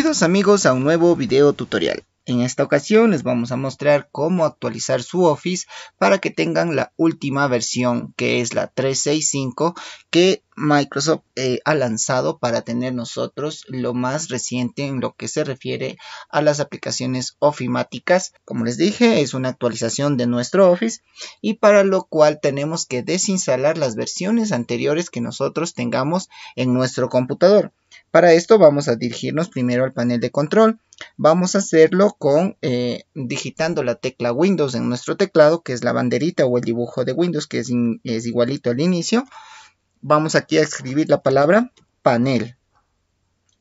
Bienvenidos amigos a un nuevo video tutorial. En esta ocasión les vamos a mostrar cómo actualizar su Office para que tengan la última versión que es la 365 que Microsoft eh, ha lanzado para tener nosotros lo más reciente en lo que se refiere a las aplicaciones ofimáticas. Como les dije, es una actualización de nuestro Office y para lo cual tenemos que desinstalar las versiones anteriores que nosotros tengamos en nuestro computador. Para esto vamos a dirigirnos primero al panel de control. Vamos a hacerlo con eh, digitando la tecla Windows en nuestro teclado, que es la banderita o el dibujo de Windows, que es, igualito al inicio. Vamos aquí a escribir la palabra panel.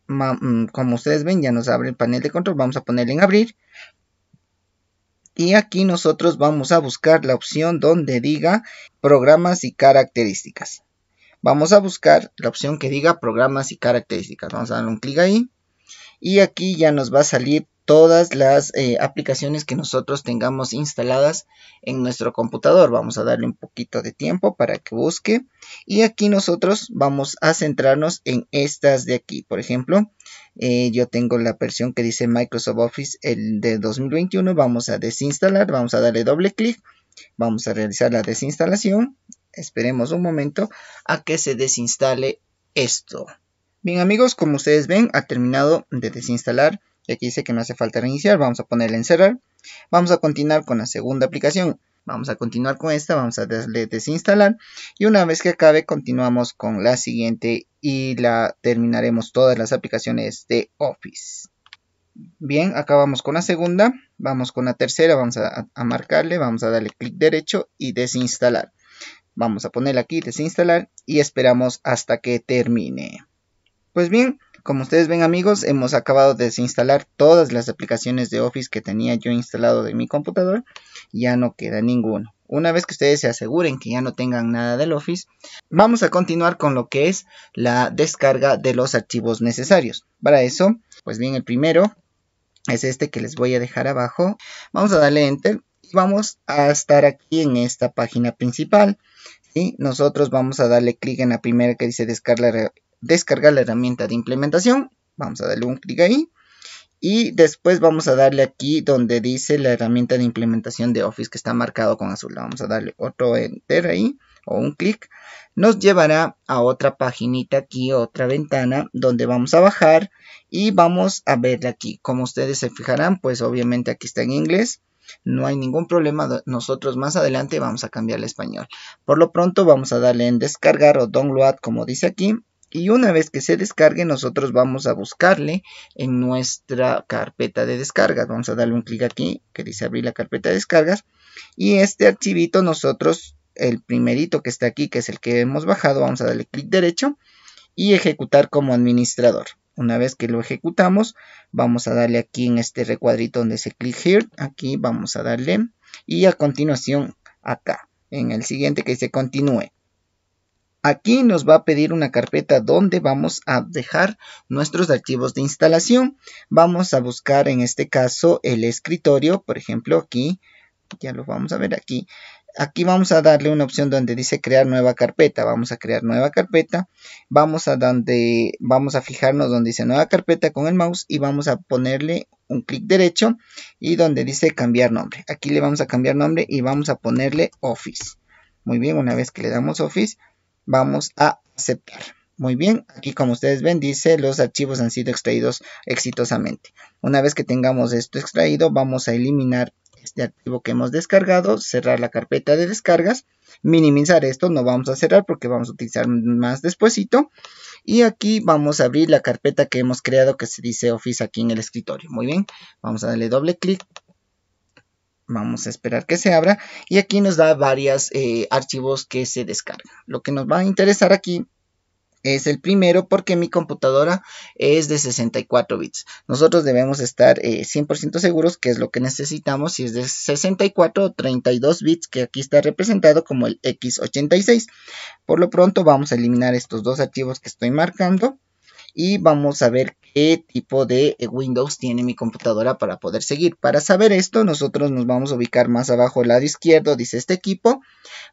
Mm, como ustedes ven, ya nos abre el panel de control. Vamos a ponerle en abrir. Y aquí nosotros vamos a buscar la opción donde diga programas y características vamos a buscar la opción que diga programas y características. Vamos a darle un clic ahí y aquí ya nos va a salir todas las eh, aplicaciones que nosotros tengamos instaladas en nuestro computador. Vamos a darle un poquito de tiempo para que busque y aquí nosotros vamos a centrarnos en estas de aquí. Por ejemplo, eh, yo tengo la versión que dice Microsoft Office el de 2021. Vamos a desinstalar, vamos a darle doble clic. Vamos a realizar la desinstalación esperemos un momento a que se desinstale esto. Bien amigos, como ustedes ven, ha terminado de desinstalar y aquí dice que no hace falta reiniciar, vamos a ponerle en cerrar. Vamos a continuar con la segunda aplicación. Vamos a continuar con esta, vamos a darle desinstalar y una vez que acabe continuamos con la siguiente y la terminaremos todas las aplicaciones de Office. Bien, acabamos con la segunda, vamos con la tercera, vamos a marcarle, vamos a darle clic derecho y desinstalar. Vamos a poner aquí, desinstalar y esperamos hasta que termine. Pues bien, como ustedes ven amigos, hemos acabado de desinstalar todas las aplicaciones de Office que tenía yo instalado de mi computador. Ya no queda ninguno. Una vez que ustedes se aseguren que ya no tengan nada del Office, vamos a continuar con lo que es la descarga de los archivos necesarios. Para eso, pues bien, el primero es este que les voy a dejar abajo. Vamos a darle Enter y vamos a estar aquí en esta página principal. Nosotros vamos a darle clic en la primera que dice descargar, descargar la herramienta de implementación. Vamos a darle un clic ahí. Y después vamos a darle aquí donde dice la herramienta de implementación de Office que está marcado con azul. Vamos a darle otro enter ahí o un clic. Nos llevará a otra paginita aquí, otra ventana donde vamos a bajar y vamos a verla aquí. Como ustedes se fijarán, pues obviamente aquí está en inglés no hay ningún problema, nosotros más adelante vamos a cambiar el español. Por lo pronto vamos a darle en descargar o download como dice aquí y una vez que se descargue nosotros vamos a buscarle en nuestra carpeta de descargas. Vamos a darle un clic aquí que dice abrir la carpeta de descargas y este archivito nosotros, el primerito que está aquí que es el que hemos bajado, vamos a darle clic derecho y ejecutar como administrador. Una vez que lo ejecutamos, vamos a darle aquí en este recuadrito donde se clic here, aquí vamos a darle y a continuación acá, en el siguiente que dice continúe. Aquí nos va a pedir una carpeta donde vamos a dejar nuestros archivos de instalación. Vamos a buscar en este caso el escritorio, por ejemplo aquí, ya lo vamos a ver aquí aquí vamos a darle una opción donde dice crear nueva carpeta. Vamos a crear nueva carpeta. Vamos a donde vamos a fijarnos donde dice nueva carpeta con el mouse y vamos a ponerle un clic derecho y donde dice cambiar nombre. Aquí le vamos a cambiar nombre y vamos a ponerle Office. Muy bien, una vez que le damos Office, vamos a aceptar. Muy bien, aquí como ustedes ven dice los archivos han sido extraídos exitosamente. Una vez que tengamos esto extraído, vamos a eliminar de este archivo que hemos descargado, cerrar la carpeta de descargas, minimizar esto, no vamos a cerrar porque vamos a utilizar más despuesito. Y aquí vamos a abrir la carpeta que hemos creado que se dice Office aquí en el escritorio. Muy bien, vamos a darle doble clic. Vamos a esperar que se abra y aquí nos da varios eh, archivos que se descargan. Lo que nos va a interesar aquí es el primero porque mi computadora es de 64 bits. Nosotros debemos estar 100% eh, seguros que es lo que necesitamos si es de 64 o 32 bits que aquí está representado como el x86. Por lo pronto vamos a eliminar estos dos archivos que estoy marcando y vamos a ver qué tipo de eh, Windows tiene mi computadora para poder seguir. Para saber esto, nosotros nos vamos a ubicar más abajo al lado izquierdo, dice este equipo.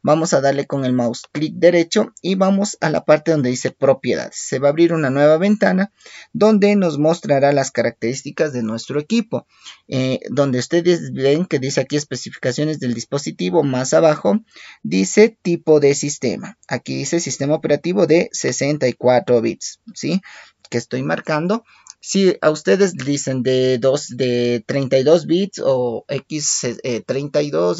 Vamos a darle con el mouse clic derecho y vamos a la parte donde dice propiedades. Se va a abrir una nueva ventana donde nos mostrará las características de nuestro equipo. Eh, donde ustedes ven que dice aquí especificaciones del dispositivo, más abajo dice tipo de sistema. Aquí dice sistema operativo de 64 bits, ¿sí? que estoy marcando. Si a ustedes dicen de, 2 de 32 bits o X32,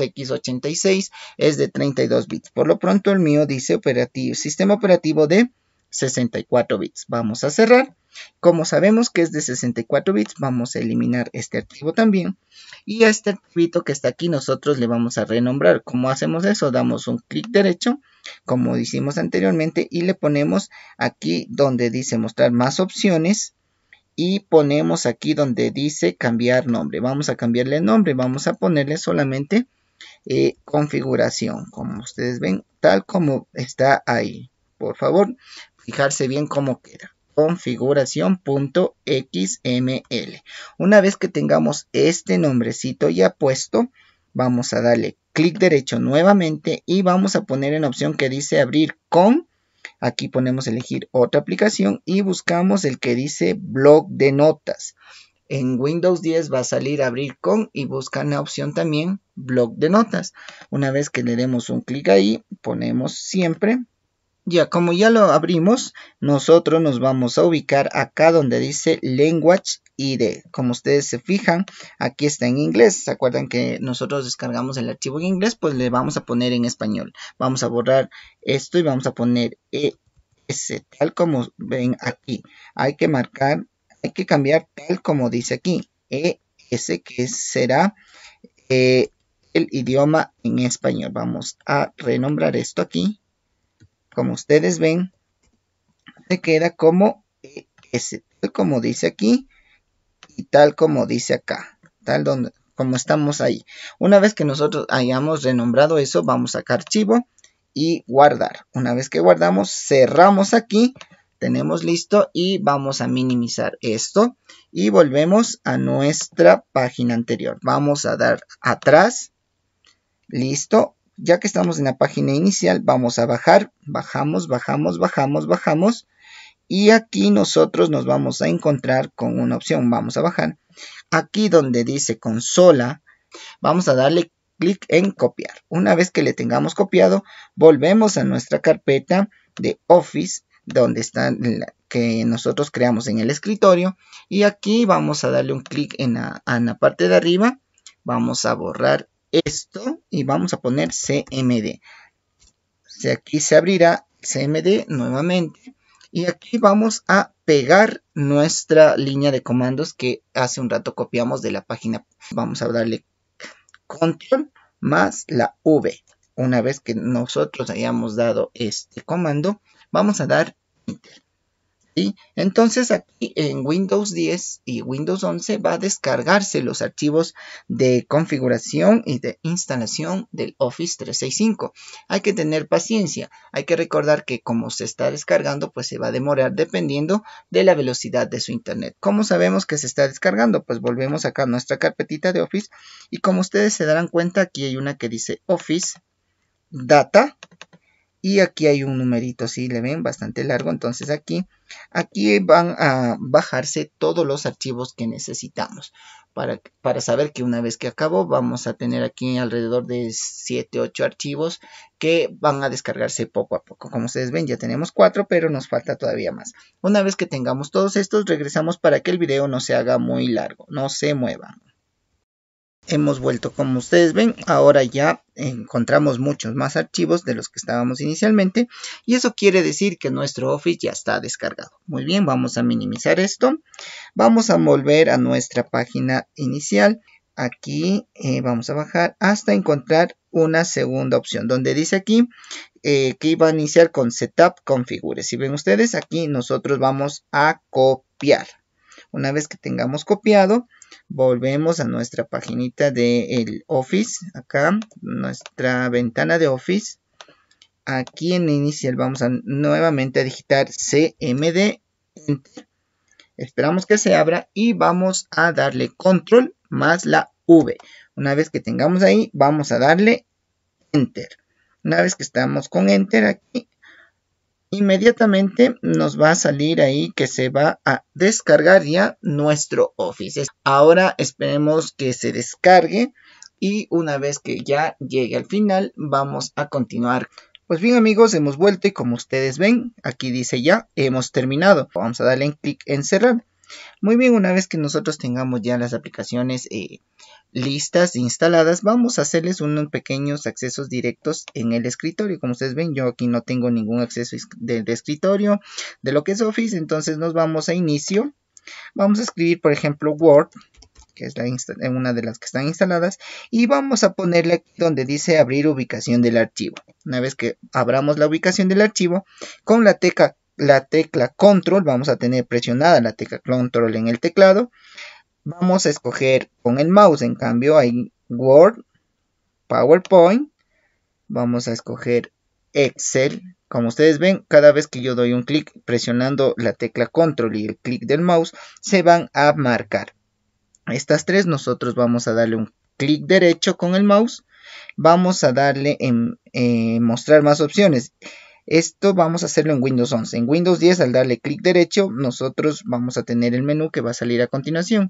eh, X86, es de 32 bits. Por lo pronto el mío dice operativo, sistema operativo de 64 bits. Vamos a cerrar. Como sabemos que es de 64 bits, vamos a eliminar este archivo también. Y a este archivo que está aquí nosotros le vamos a renombrar. ¿Cómo hacemos eso? Damos un clic derecho como hicimos anteriormente y le ponemos aquí donde dice mostrar más opciones y ponemos aquí donde dice cambiar nombre. Vamos a cambiarle el nombre, vamos a ponerle solamente eh, configuración, como ustedes ven, tal como está ahí. Por favor, fijarse bien cómo queda configuración.xml. Una vez que tengamos este nombrecito ya puesto, Vamos a darle clic derecho nuevamente y vamos a poner en opción que dice abrir con. Aquí ponemos elegir otra aplicación y buscamos el que dice blog de notas. En Windows 10 va a salir abrir con y buscan la opción también blog de notas. Una vez que le demos un clic ahí, ponemos siempre ya, como ya lo abrimos, nosotros nos vamos a ubicar acá donde dice Language ID. Como ustedes se fijan, aquí está en inglés. ¿Se acuerdan que nosotros descargamos el archivo en inglés? Pues le vamos a poner en español. Vamos a borrar esto y vamos a poner ES, tal como ven aquí. Hay que marcar, hay que cambiar tal como dice aquí. ES, que será... Eh, el idioma en español. Vamos a renombrar esto aquí como ustedes ven, se queda como ese, tal como dice aquí y tal como dice acá, tal donde, como estamos ahí. Una vez que nosotros hayamos renombrado eso, vamos a archivo y guardar. Una vez que guardamos, cerramos aquí, tenemos listo y vamos a minimizar esto y volvemos a nuestra página anterior. Vamos a dar atrás, listo, ya que estamos en la página inicial, vamos a bajar, bajamos, bajamos, bajamos, bajamos. Y aquí nosotros nos vamos a encontrar con una opción, vamos a bajar. Aquí donde dice consola, vamos a darle clic en copiar. Una vez que le tengamos copiado, volvemos a nuestra carpeta de Office, donde está la que nosotros creamos en el escritorio. Y aquí vamos a darle un clic en la, en la parte de arriba. Vamos a borrar esto y vamos a poner CMD. De aquí se abrirá CMD nuevamente y aquí vamos a pegar nuestra línea de comandos que hace un rato copiamos de la página. Vamos a darle control más la V. Una vez que nosotros hayamos dado este comando, vamos a dar enter. Entonces aquí en Windows 10 y Windows 11 va a descargarse los archivos de configuración y de instalación del Office 365. Hay que tener paciencia, hay que recordar que como se está descargando pues se va a demorar dependiendo de la velocidad de su internet. ¿Cómo sabemos que se está descargando? Pues volvemos acá a nuestra carpetita de Office y como ustedes se darán cuenta aquí hay una que dice Office Data y aquí hay un numerito, si le ven, bastante largo, entonces aquí, aquí van a bajarse todos los archivos que necesitamos. Para, para, saber que una vez que acabo vamos a tener aquí alrededor de 7, 8 archivos que van a descargarse poco a poco. Como ustedes ven ya tenemos 4 pero nos falta todavía más. Una vez que tengamos todos estos regresamos para que el video no se haga muy largo, no se mueva hemos vuelto. Como ustedes ven, ahora ya encontramos muchos más archivos de los que estábamos inicialmente y eso quiere decir que nuestro Office ya está descargado. Muy bien, vamos a minimizar esto. Vamos a volver a nuestra página inicial. Aquí eh, vamos a bajar hasta encontrar una segunda opción donde dice aquí eh, que iba a iniciar con Setup Configure. Si ven ustedes, aquí nosotros vamos a copiar. Una vez que tengamos copiado, volvemos a nuestra paginita de Office, acá, nuestra ventana de Office. Aquí en Inicial vamos a nuevamente a digitar CMD. Esperamos que se abra y vamos a darle Control más la V. Una vez que tengamos ahí, vamos a darle Enter. Una vez que estamos con Enter aquí, inmediatamente nos va a salir ahí que se va a descargar ya nuestro Office. Ahora esperemos que se descargue y una vez que ya llegue al final vamos a continuar. Pues bien amigos, hemos vuelto y como ustedes ven, aquí dice ya, hemos terminado. Vamos a darle en clic en cerrar. Muy bien, una vez que nosotros tengamos ya las aplicaciones eh, listas e instaladas, vamos a hacerles unos pequeños accesos directos en el escritorio. Como ustedes ven, yo aquí no tengo ningún acceso del escritorio de lo que es Office, entonces nos vamos a inicio. Vamos a escribir, por ejemplo, Word, que es eh, una de las que están instaladas, y vamos a ponerle aquí donde dice abrir ubicación del archivo. Una vez que abramos la ubicación del archivo, con la tecla la tecla control, vamos a tener presionada la tecla control en el teclado. Vamos a escoger con el mouse, en cambio hay Word, PowerPoint. Vamos a escoger Excel. Como ustedes ven, cada vez que yo doy un clic presionando la tecla control y el clic del mouse, se van a marcar. Estas tres nosotros vamos a darle un clic derecho con el mouse. Vamos a darle en eh, mostrar más opciones. Esto vamos a hacerlo en Windows 11. En Windows 10 al darle clic derecho nosotros vamos a tener el menú que va a salir a continuación.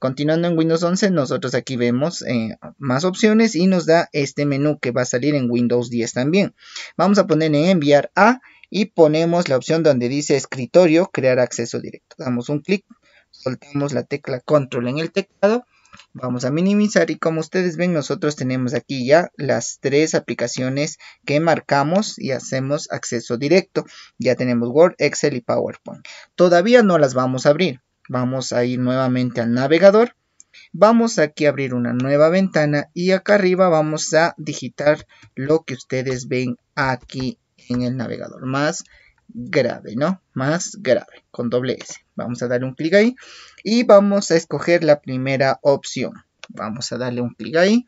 Continuando en Windows 11 nosotros aquí vemos eh, más opciones y nos da este menú que va a salir en Windows 10 también. Vamos a poner en enviar a y ponemos la opción donde dice escritorio crear acceso directo. Damos un clic, soltamos la tecla control en el teclado Vamos a minimizar y como ustedes ven nosotros tenemos aquí ya las tres aplicaciones que marcamos y hacemos acceso directo. Ya tenemos Word, Excel y PowerPoint. Todavía no las vamos a abrir. Vamos a ir nuevamente al navegador. Vamos aquí a abrir una nueva ventana y acá arriba vamos a digitar lo que ustedes ven aquí en el navegador. Más grave, ¿no? Más grave, con doble S. Vamos a darle un clic ahí y vamos a escoger la primera opción. Vamos a darle un clic ahí.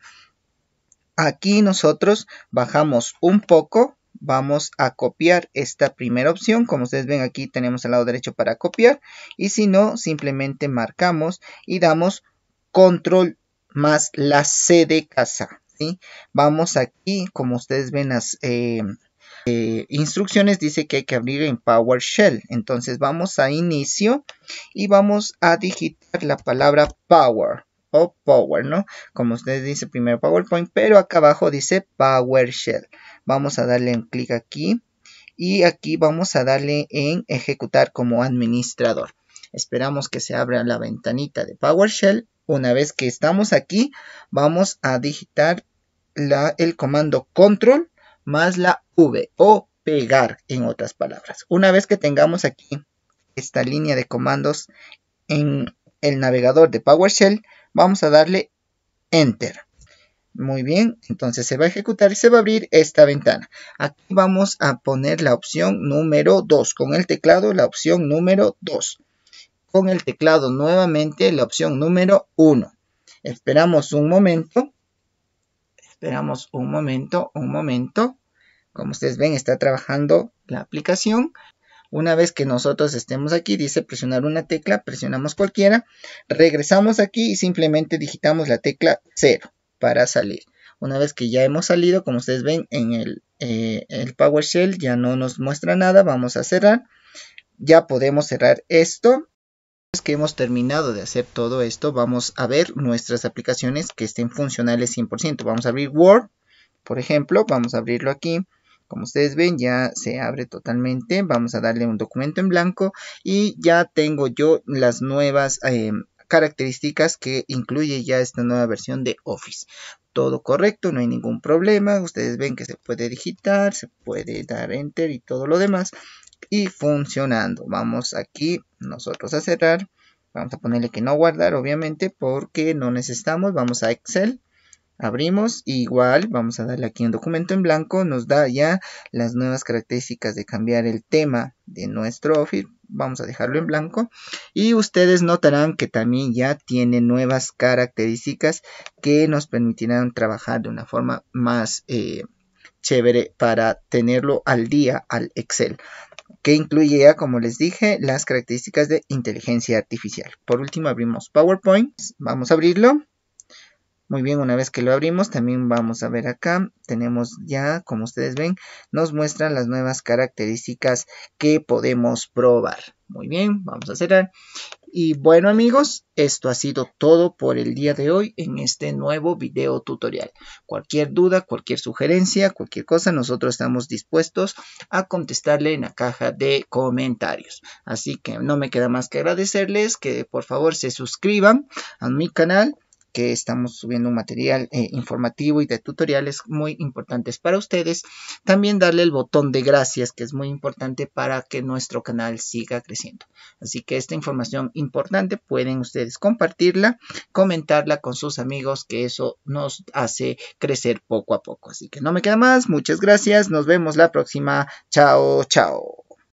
Aquí nosotros bajamos un poco. Vamos a copiar esta primera opción. Como ustedes ven aquí tenemos al lado derecho para copiar. Y si no, simplemente marcamos y damos control más la C de casa. ¿sí? Vamos aquí, como ustedes ven, las... Eh, eh, instrucciones dice que hay que abrir en PowerShell. Entonces vamos a inicio y vamos a digitar la palabra Power o Power, ¿no? Como usted dice primero PowerPoint, pero acá abajo dice PowerShell. Vamos a darle un clic aquí y aquí vamos a darle en ejecutar como administrador. Esperamos que se abra la ventanita de PowerShell. Una vez que estamos aquí, vamos a digitar la, el comando control más la V o pegar en otras palabras. Una vez que tengamos aquí esta línea de comandos en el navegador de PowerShell, vamos a darle Enter. Muy bien, entonces se va a ejecutar y se va a abrir esta ventana. Aquí vamos a poner la opción número 2, con el teclado la opción número 2. Con el teclado nuevamente la opción número 1. Esperamos un momento Esperamos un momento, un momento. Como ustedes ven, está trabajando la aplicación. Una vez que nosotros estemos aquí, dice presionar una tecla, presionamos cualquiera, regresamos aquí y simplemente digitamos la tecla 0 para salir. Una vez que ya hemos salido, como ustedes ven, en eh, el, PowerShell ya no nos muestra nada, vamos a cerrar. Ya podemos cerrar esto que hemos terminado de hacer todo esto, vamos a ver nuestras aplicaciones que estén funcionales 100%. Vamos a abrir Word, por ejemplo, vamos a abrirlo aquí. Como ustedes ven, ya se abre totalmente. Vamos a darle un documento en blanco y ya tengo yo las nuevas em, características que incluye ya esta nueva versión de Office. Todo correcto, no hay ningún problema. Ustedes ven que se puede digitar, se puede dar enter y todo lo demás y funcionando. Vamos aquí nosotros a cerrar. Vamos a ponerle que no guardar, obviamente, porque no necesitamos. Vamos a Excel. Abrimos, igual vamos a darle aquí un documento en blanco, nos da ya las nuevas características de cambiar el tema de nuestro Office, vamos a dejarlo en blanco y ustedes notarán que también ya tiene nuevas características que nos permitirán trabajar de una forma más eh, chévere para tenerlo al día al Excel que incluía, como les dije, las características de inteligencia artificial. Por último, abrimos PowerPoint. Vamos a abrirlo. Muy bien, una vez que lo abrimos, también vamos a ver acá, tenemos ya, como ustedes ven, nos muestran las nuevas características que podemos probar. Muy bien, vamos a cerrar. Y bueno amigos, esto ha sido todo por el día de hoy en este nuevo video tutorial. Cualquier duda, cualquier sugerencia, cualquier cosa, nosotros estamos dispuestos a contestarle en la caja de comentarios. Así que no me queda más que agradecerles que por favor se suscriban a mi canal que estamos subiendo un material eh, informativo y de tutoriales muy importantes para ustedes. También darle el botón de gracias, que es muy importante para que nuestro canal siga creciendo. Así que esta información importante pueden ustedes compartirla, comentarla con sus amigos, que eso nos hace crecer poco a poco. Así que no me queda más. Muchas gracias. Nos vemos la próxima. Chao, chao.